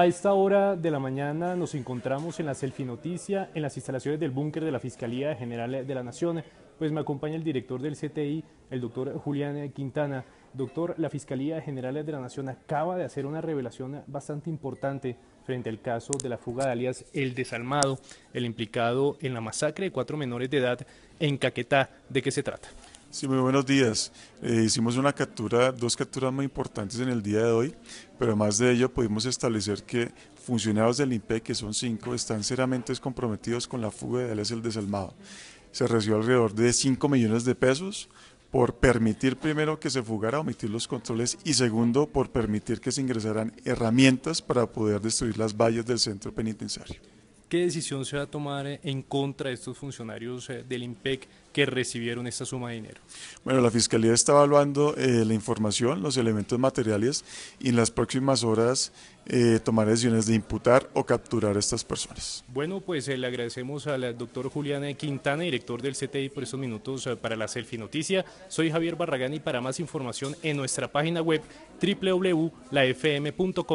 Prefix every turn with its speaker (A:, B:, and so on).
A: A esta hora de la mañana nos encontramos en la Selfie Noticia, en las instalaciones del búnker de la Fiscalía General de la Nación. Pues me acompaña el director del CTI, el doctor Julián Quintana. Doctor, la Fiscalía General de la Nación acaba de hacer una revelación bastante importante frente al caso de la fuga de alias El Desalmado, el implicado en la masacre de cuatro menores de edad en Caquetá. ¿De qué se trata?
B: Sí, muy buenos días. Eh, hicimos una captura, dos capturas muy importantes en el día de hoy, pero además de ello pudimos establecer que funcionarios del INPE, que son cinco, están seriamente comprometidos con la fuga de Alex el Desalmado. Se recibió alrededor de 5 millones de pesos por permitir primero que se fugara, omitir los controles y segundo por permitir que se ingresaran herramientas para poder destruir las vallas del centro penitenciario.
A: ¿Qué decisión se va a tomar eh, en contra de estos funcionarios eh, del IMPEC que recibieron esta suma de dinero?
B: Bueno, la Fiscalía está evaluando eh, la información, los elementos materiales y en las próximas horas tomará tomar decisiones de imputar o capturar a estas personas.
A: Bueno, pues le agradecemos al doctor Julián Quintana, director del CTI, por estos minutos para la Selfie Noticia. Soy Javier Barragán y para más información en nuestra página web www.lafm.com.co.